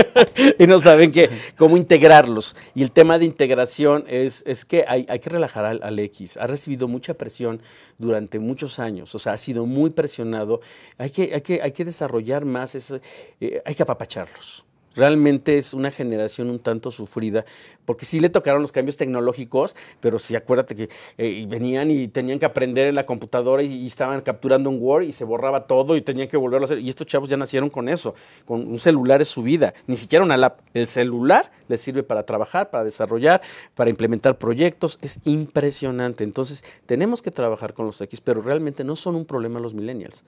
y no saben cómo integrarlos. Y el tema de integración es, que hay, que relajar al, X. Ha recibido mucha presión durante muchos años, o sea, ha sido muy presionado. Hay que, hay que, desarrollar más, eh, hay que apapacharlos Realmente es una generación un tanto sufrida, porque sí le tocaron los cambios tecnológicos, pero sí acuérdate que eh, venían y tenían que aprender en la computadora y, estaban capturando un Word y se borraba todo y tenían que volverlo a hacer. Y estos chavos ya nacieron con eso, con un celular es su vida, ni siquiera una El celular les sirve para trabajar, para desarrollar, para implementar proyectos, es impresionante. Entonces tenemos que trabajar con los X, pero realmente no son un problema los millennials.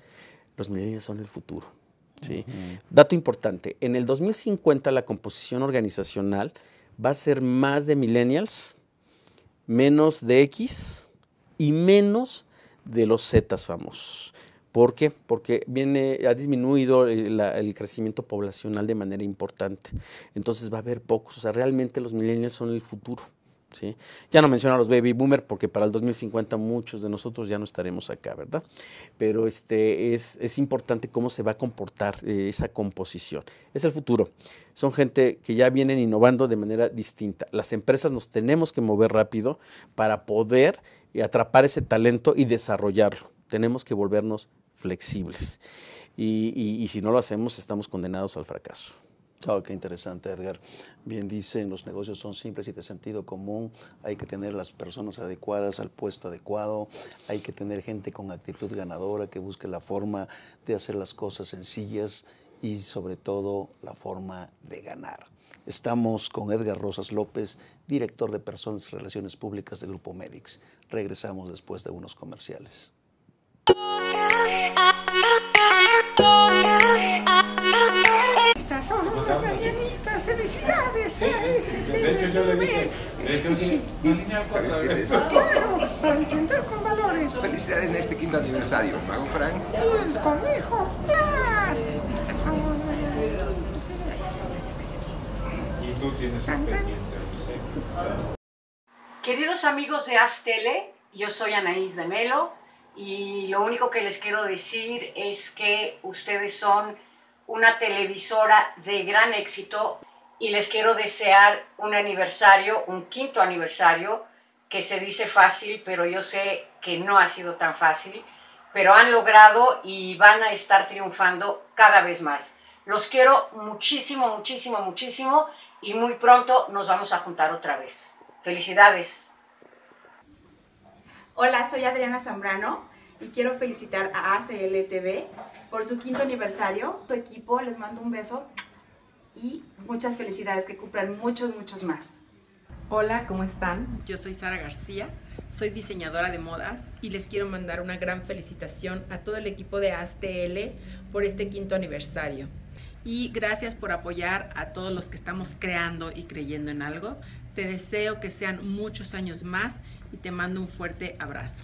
Los millennials son el futuro. ¿sí? Dato importante, en el 2050 la composición organizacional va a ser más de millennials, menos de X y menos de los Z famosos. ¿Por qué? Porque viene, ha disminuido el, crecimiento poblacional de manera importante. Entonces va a haber pocos. O sea, realmente los millennials son el futuro. Ya no menciono a los baby boomer porque para el 2050 muchos de nosotros ya no estaremos acá, ¿verdad? Pero este, es, importante cómo se va a comportar eh, esa composición. Es el futuro. Son gente que ya vienen innovando de manera distinta. Las empresas nos tenemos que mover rápido para poder atrapar ese talento y desarrollarlo. Tenemos que volvernos flexibles. y si no lo hacemos, estamos condenados al fracaso qué interesante, Edgar. Bien dicen, los negocios son simples y de sentido común. Hay que tener las personas adecuadas al puesto adecuado. Hay que tener gente con actitud ganadora que busque la forma de hacer las cosas sencillas y sobre todo la forma de ganar. Estamos con Edgar Rosas López, director de Personas y Relaciones Públicas de Grupo Medix. Regresamos después de unos comerciales son unas felicidades. Sí, sí, de hecho yo le dije, De hecho, ¿sabes qué es eso? Claro, intentar con valores. Felicidades en este quinto aniversario, Mago Frank. El conejo, ¡plas! Estas son Y tú tienes un pendiente, Queridos amigos de Astele, yo soy Anaís de Melo y lo único que les quiero decir es que ustedes son una televisora de gran éxito y les quiero desear un aniversario, un quinto aniversario, que se dice fácil, pero yo sé que no ha sido tan fácil, pero han logrado y van a estar triunfando cada vez más. Los quiero muchísimo, muchísimo, muchísimo y muy pronto nos vamos a juntar otra vez. Felicidades. Hola, soy Adriana Zambrano y quiero felicitar a TV por su quinto aniversario. Tu equipo, les mando un beso y muchas felicidades, que cumplan muchos, muchos más. Hola, ¿cómo están? Yo soy Sara García, soy diseñadora de modas y les quiero mandar una gran felicitación a todo el equipo de ASTL por este quinto aniversario. Y gracias por apoyar a todos los que estamos creando y creyendo en algo. Te deseo que sean muchos años más y te mando un fuerte abrazo.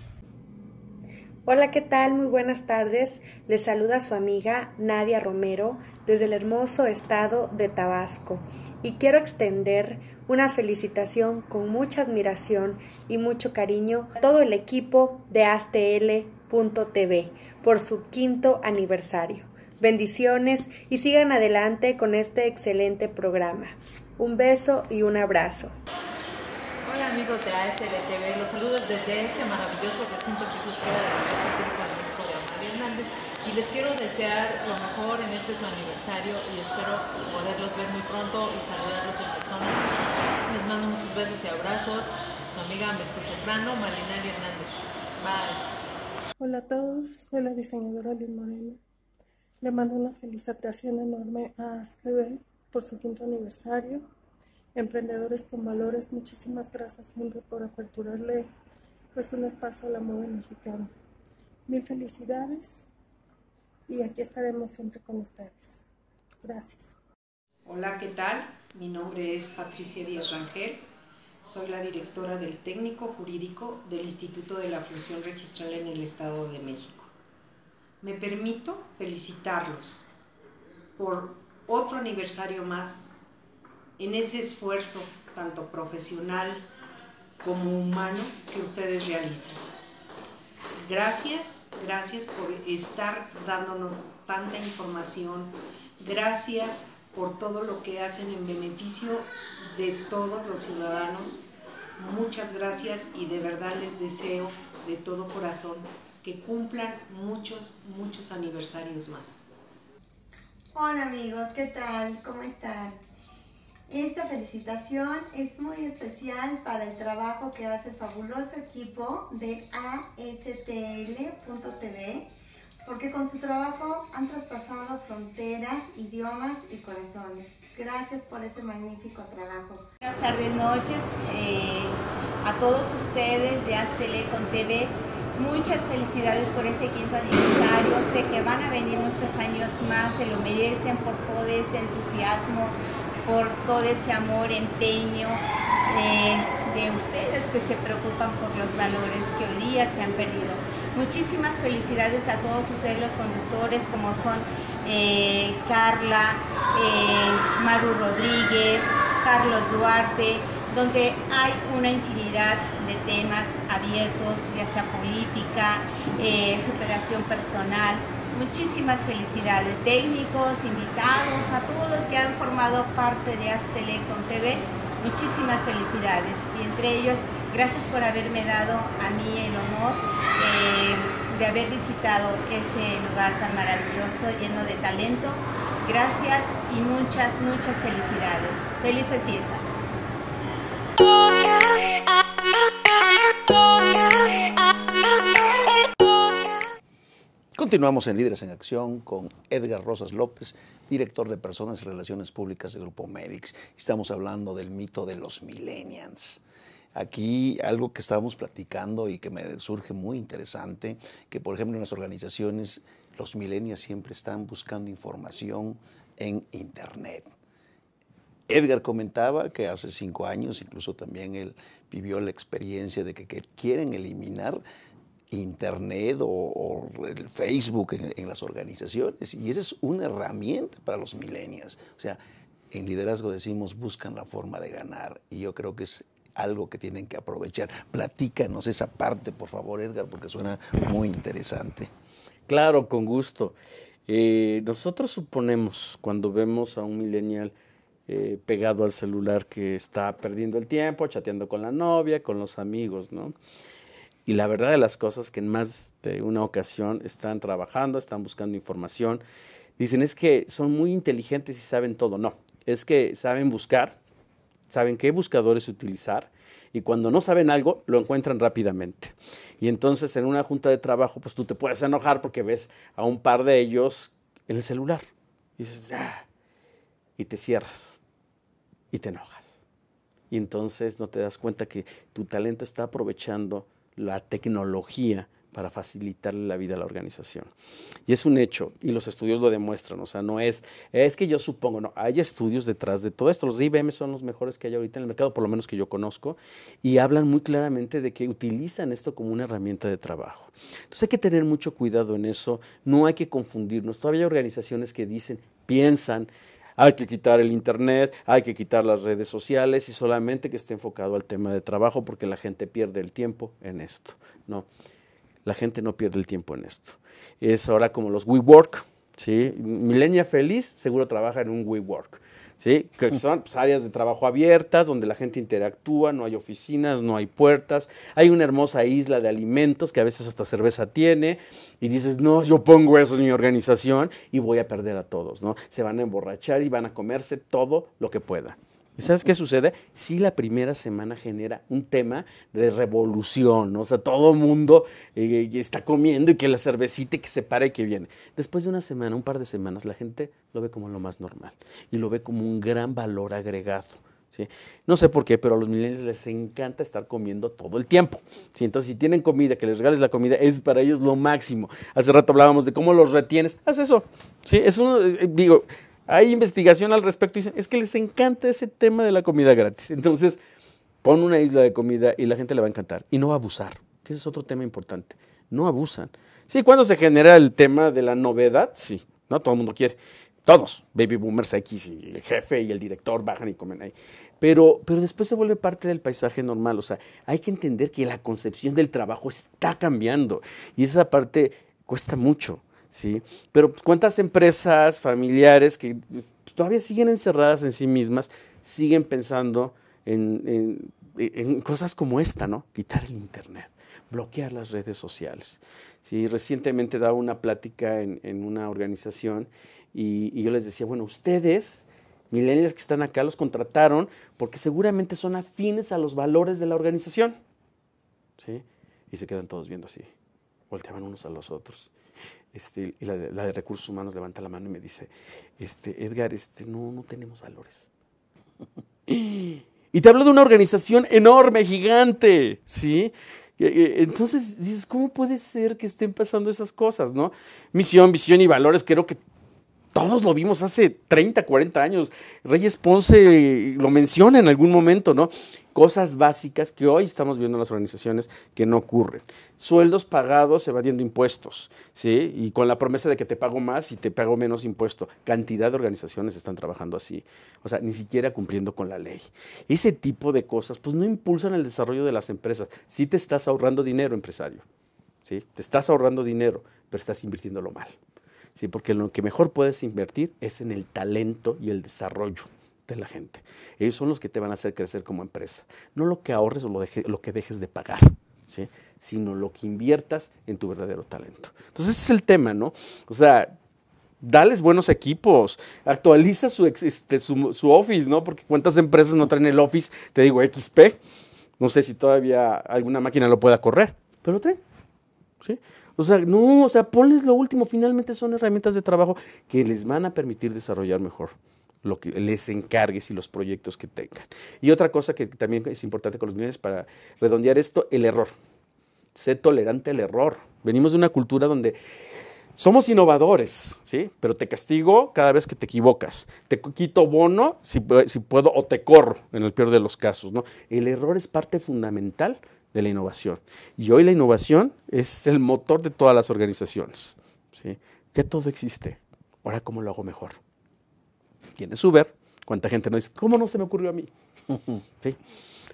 Hola, ¿qué tal? Muy buenas tardes. Les saluda su amiga Nadia Romero desde el hermoso estado de Tabasco y quiero extender una felicitación con mucha admiración y mucho cariño a todo el equipo de ASTL.tv por su quinto aniversario. Bendiciones y sigan adelante con este excelente programa. Un beso y un abrazo. Hola amigos de ASLTV los saludos desde este maravilloso recinto que se queda de la República de México de María Hernández y les quiero desear lo mejor en este su aniversario y espero poderlos ver muy pronto y saludarlos en persona. Les mando muchos besos y abrazos, su amiga Soprano, Malinari Hernández. Bye. Hola a todos, soy la diseñadora Liz Moreno. Le mando una felicitación enorme a ASLTV por su quinto aniversario Emprendedores con Valores, muchísimas gracias siempre por aperturarle pues un espacio a la moda mexicana. Mil felicidades y aquí estaremos siempre con ustedes. Gracias. Hola, ¿qué tal? Mi nombre es Patricia Díaz Rangel. Soy la directora del técnico jurídico del Instituto de la Función Registral en el Estado de México. Me permito felicitarlos por otro aniversario más en ese esfuerzo, tanto profesional como humano, que ustedes realizan. Gracias, gracias por estar dándonos tanta información. Gracias por todo lo que hacen en beneficio de todos los ciudadanos. Muchas gracias y de verdad les deseo de todo corazón que cumplan muchos, muchos aniversarios más. Hola amigos, ¿qué tal? ¿Cómo están? Esta felicitación es muy especial para el trabajo que hace el fabuloso equipo de ASTL.tv, porque con su trabajo han traspasado fronteras, idiomas y corazones. Gracias por ese magnífico trabajo. Buenas tardes, noches eh, a todos ustedes de ASTL.tv. Muchas felicidades por este quinto aniversario. Sé que van a venir muchos años más, se lo merecen por todo ese entusiasmo por todo ese amor, empeño eh, de, ustedes que se preocupan por los valores que hoy día se han perdido. Muchísimas felicidades a todos ustedes los conductores como son eh, Carla, eh, Maru Rodríguez, Carlos Duarte, donde hay una infinidad de temas abiertos, ya sea política, superación personal, Muchísimas felicidades técnicos, invitados, a todos los que han formado parte de Con TV. Muchísimas felicidades y entre ellos gracias por haberme dado a mí el honor eh, de haber visitado ese lugar tan maravilloso, lleno de talento. Gracias y muchas, muchas felicidades. Felices fiestas. Continuamos en Líderes en Acción con Edgar Rosas López, director de Personas y Relaciones Públicas de Grupo Medix. Estamos hablando del mito de los millennials. Aquí algo que estábamos platicando y que me surge muy interesante, que por ejemplo en las organizaciones los millennials siempre están buscando información en Internet. Edgar comentaba que hace cinco años incluso también él vivió la experiencia de que quieren eliminar Internet o, el Facebook en, las organizaciones. Y esa es una herramienta para los millennials. O sea, en liderazgo decimos buscan la forma de ganar. Y yo creo que es algo que tienen que aprovechar. Platícanos esa parte, por favor, Edgar, porque suena muy interesante. Claro, con gusto. Eh, nosotros suponemos cuando vemos a un millennial eh, pegado al celular que está perdiendo el tiempo, chateando con la novia, con los amigos, ¿no? Y la verdad de las cosas que en más de una ocasión están trabajando, están buscando información, dicen es que son muy inteligentes y saben todo. No, es que saben buscar, saben qué buscadores utilizar y cuando no saben algo lo encuentran rápidamente. Y entonces en una junta de trabajo pues tú te puedes enojar porque ves a un par de ellos en el celular y dices, ah, y te cierras y te enojas. Y entonces no te das cuenta que tu talento está aprovechando la tecnología para facilitarle la vida a la organización. Y es un hecho, y los estudios lo demuestran, o sea, no es, es que yo supongo, no, hay estudios detrás de todo esto, los IBM son los mejores que hay ahorita en el mercado, por lo menos que yo conozco, y hablan muy claramente de que utilizan esto como una herramienta de trabajo. Entonces hay que tener mucho cuidado en eso, no hay que confundirnos, todavía hay organizaciones que dicen, piensan hay que quitar el Internet, hay que quitar las redes sociales y solamente que esté enfocado al tema de trabajo porque la gente pierde el tiempo en esto. No, la gente no pierde el tiempo en esto. Es ahora como los WeWork, ¿sí? Milenia Feliz seguro trabaja en un WeWork. ¿sí? Que mm. son pues, áreas de trabajo abiertas, donde la gente interactúa, no hay oficinas, no hay puertas, hay una hermosa isla de alimentos que a veces hasta cerveza tiene, y dices, no, yo pongo eso en mi organización y voy a perder a todos, ¿no? Se van a emborrachar y van a comerse todo lo que pueda sabes qué sucede? Sí, la primera semana genera un tema de revolución, o sea, todo mundo eh, está comiendo y que la cervecita que se pare y que viene. Después de una semana, un par de semanas, la gente lo ve como lo más normal y lo ve como un gran valor agregado. ¿Sí? No sé por qué, pero a los millennials les encanta estar comiendo todo el tiempo. ¿sí? Entonces, si tienen comida, que les regales la comida, es para ellos lo máximo. Hace rato hablábamos de cómo los retienes. Haz eso. ¿sí? Es un... Eh, digo, hay investigación al respecto y dicen, es que les encanta ese tema de la comida gratis. Entonces, pon una isla de comida y la gente le va a encantar y no va a abusar. Ese es otro tema importante. No abusan. Sí, cuando se genera el tema de la novedad, sí, no todo el mundo quiere. Todos, baby boomers X y el jefe y el director bajan y comen ahí. Pero, pero después se vuelve parte del paisaje normal. O sea, hay que entender que la concepción del trabajo está cambiando y esa parte cuesta mucho. ¿sí? Pero pues, cuántas empresas familiares que pues, todavía siguen encerradas en sí mismas, siguen pensando en, en, cosas como esta, ¿no? Quitar el Internet, bloquear las redes sociales. ¿sí? Recientemente daba una plática en, una organización y, yo les decía, bueno, ustedes millennials que están acá los contrataron porque seguramente son afines a los valores de la organización. ¿Sí? Y se quedan todos viendo así. Volteaban unos a los otros. Este, y la de, recursos humanos levanta la mano y me dice, este, Edgar, este, no, tenemos valores. y te hablo de una organización enorme, gigante, ¿sí? E, e, entonces dices, ¿cómo puede ser que estén pasando esas cosas, no? Misión, visión y valores, creo que todos lo vimos hace 30, 40 años. Reyes Ponce lo menciona en algún momento, ¿no? Cosas básicas que hoy estamos viendo en las organizaciones que no ocurren. Sueldos pagados evadiendo impuestos, ¿sí? Y con la promesa de que te pago más y te pago menos impuesto. Cantidad de organizaciones están trabajando así. O sea, ni siquiera cumpliendo con la ley. Ese tipo de cosas, pues no impulsan el desarrollo de las empresas. Sí te estás ahorrando dinero, empresario. ¿sí? Te estás ahorrando dinero, pero estás invirtiéndolo mal. ¿sí? Porque lo que mejor puedes invertir es en el talento y el desarrollo de la gente. Ellos son los que te van a hacer crecer como empresa. No lo que ahorres o lo, lo que dejes de pagar, ¿sí? sino lo que inviertas en tu verdadero talento. Entonces ese es el tema, ¿no? O sea, dales buenos equipos, actualiza su, este, su, Office, ¿no? Porque cuántas empresas no traen el Office, te digo, XP. No sé si todavía alguna máquina lo pueda correr, pero ¿Sí? O sea, no, o sea, ponles lo último, finalmente son herramientas de trabajo que les van a permitir desarrollar mejor lo que les encargues y los proyectos que tengan. Y otra cosa que también es importante con los niños para redondear esto, el error. Sé tolerante al error. Venimos de una cultura donde somos innovadores, ¿sí? Pero te castigo cada vez que te equivocas. Te quito bono si, puedo o te corro en el peor de los casos, ¿no? El error es parte fundamental de la innovación. Y hoy la innovación es el motor de todas las organizaciones, ¿sí? Ya todo existe. Ahora, ¿cómo lo hago mejor? tienes Uber, cuánta gente no dice, ¿cómo no se me ocurrió a mí? ¿Sí?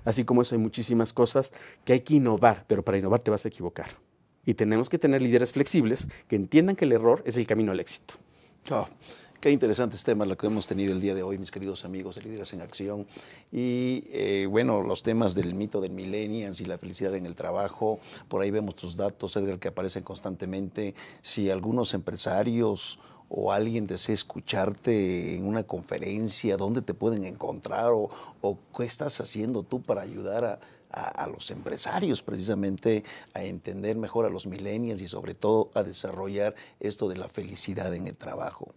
Así como eso hay muchísimas cosas que hay que innovar, pero para innovar te vas a equivocar. Y tenemos que tener líderes flexibles que entiendan que el error es el camino al éxito. Oh, qué interesantes temas los que hemos tenido el día de hoy, mis queridos amigos de Líderes en Acción. Y eh, bueno, los temas del mito del millennials y la felicidad en el trabajo. Por ahí vemos tus datos, Edgar, que aparecen constantemente. Si algunos empresarios o alguien desea escucharte en una conferencia, dónde te pueden encontrar o, qué estás haciendo tú para ayudar a, los empresarios precisamente a entender mejor a los millennials y sobre todo a desarrollar esto de la felicidad en el trabajo?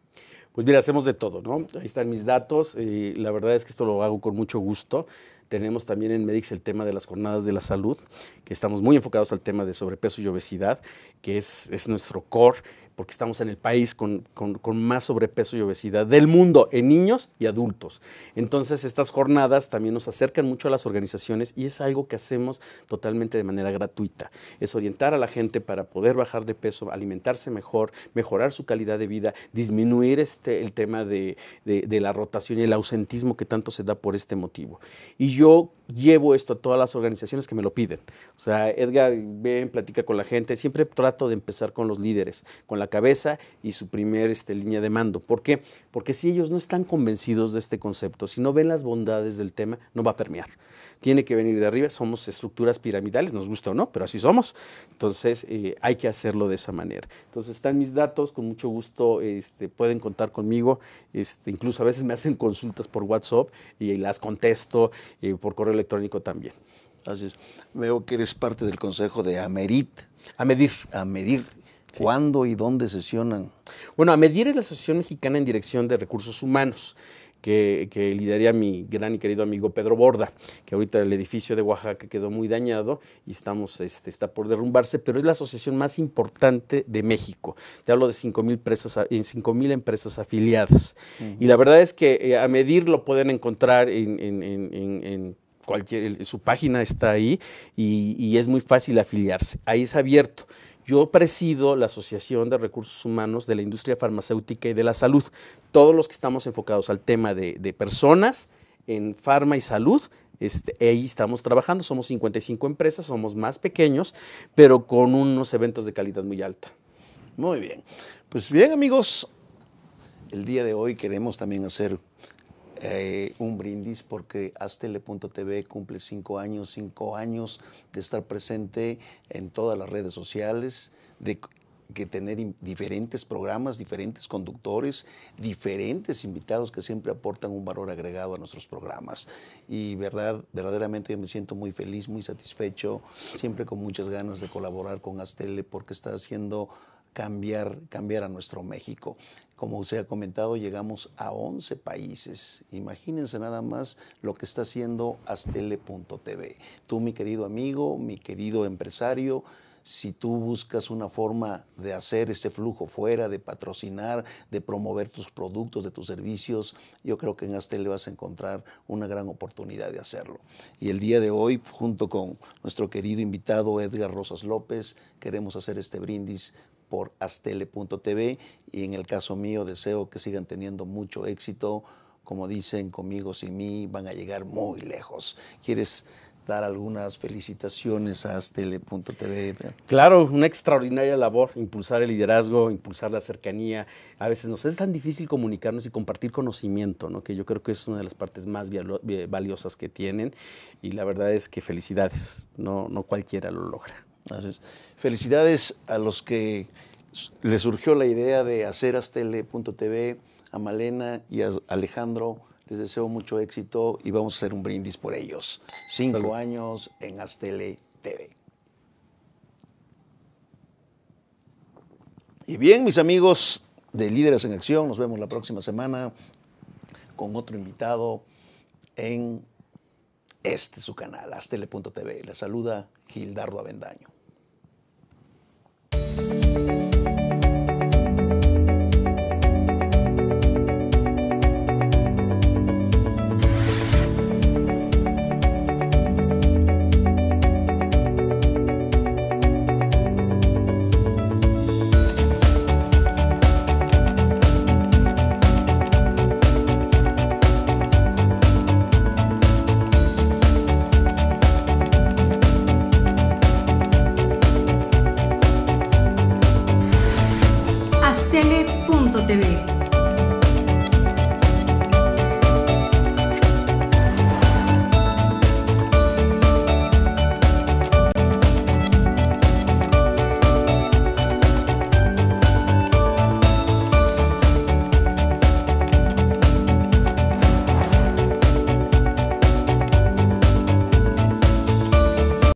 Pues mira, hacemos de todo, ¿no? Ahí están mis datos y eh, la verdad es que esto lo hago con mucho gusto. Tenemos también en Medix el tema de las jornadas de la salud, que estamos muy enfocados al tema de sobrepeso y obesidad, que es nuestro core, porque estamos en el país con, con, más sobrepeso y obesidad del mundo, en niños y adultos. Entonces, estas jornadas también nos acercan mucho a las organizaciones y es algo que hacemos totalmente de manera gratuita. Es orientar a la gente para poder bajar de peso, alimentarse mejor, mejorar su calidad de vida, disminuir este, el tema de, de, de la rotación y el ausentismo que tanto se da por este motivo. Y yo llevo esto a todas las organizaciones que me lo piden. O sea, Edgar, ven, platica con la gente. Siempre trato de empezar con los líderes, con la cabeza y su primer este, línea de mando. ¿Por qué? Porque si ellos no están convencidos de este concepto, si no ven las bondades del tema, no va a permear. Tiene que venir de arriba, somos estructuras piramidales, nos gusta o no, pero así somos. Entonces eh, hay que hacerlo de esa manera. Entonces están mis datos, con mucho gusto este, pueden contar conmigo. Este, incluso a veces me hacen consultas por WhatsApp y, las contesto eh, por correo electrónico también. Así es. Veo que eres parte del consejo de Amerit. A medir. A medir. ¿Cuándo y dónde sesionan? Bueno, a medir es la Asociación Mexicana en Dirección de Recursos Humanos. Que, que, mi gran y querido amigo Pedro Borda, que ahorita el edificio de Oaxaca quedó muy dañado y estamos, este, está por derrumbarse, pero es la asociación más importante de México. Te hablo de 5 mil empresas afiliadas. Y la verdad es que eh, a medir lo pueden encontrar en, cualquier, su página está ahí y, y es muy fácil afiliarse. Ahí es abierto yo presido la Asociación de Recursos Humanos de la Industria Farmacéutica y de la Salud. Todos los que estamos enfocados al tema de, personas en farma y salud, este, ahí estamos trabajando. Somos 55 empresas, somos más pequeños, pero con unos eventos de calidad muy alta. Muy bien. Pues bien, amigos, el día de hoy queremos también hacer eh, un brindis porque Astele.tv cumple cinco años, cinco años de estar presente en todas las redes sociales, de que tener diferentes programas, diferentes conductores, diferentes invitados que siempre aportan un valor agregado a nuestros programas. Y verdad, verdaderamente yo me siento muy feliz, muy satisfecho, siempre con muchas ganas de colaborar con Astele porque está haciendo cambiar, cambiar a nuestro México. Como se ha comentado, llegamos a 11 países. Imagínense nada más lo que está haciendo Astele.tv. Tú, mi querido amigo, mi querido empresario, si tú buscas una forma de hacer ese flujo fuera, de patrocinar, de promover tus productos, de tus servicios, yo creo que en Astele vas a encontrar una gran oportunidad de hacerlo. Y el día de hoy, junto con nuestro querido invitado Edgar Rosas López, queremos hacer este brindis por astele.tv y en el caso mío deseo que sigan teniendo mucho éxito. Como dicen conmigo, sin mí van a llegar muy lejos. ¿Quieres dar algunas felicitaciones a Astele.tv. Claro, una extraordinaria labor, impulsar el liderazgo, impulsar la cercanía. A veces nos es tan difícil comunicarnos y compartir conocimiento, ¿no? que yo creo que es una de las partes más eh, valiosas que tienen. Y la verdad es que felicidades, no, no cualquiera lo logra. Felicidades a los que les surgió la idea de hacer Astele.tv, a Malena y a Alejandro. Les deseo mucho éxito y vamos a hacer un brindis por ellos. Cinco años en Astele TV. Y bien, mis amigos de Líderes en Acción, nos vemos la próxima semana con otro invitado en este su canal, Astele.tv. Les saluda Gildardo Avendaño. Música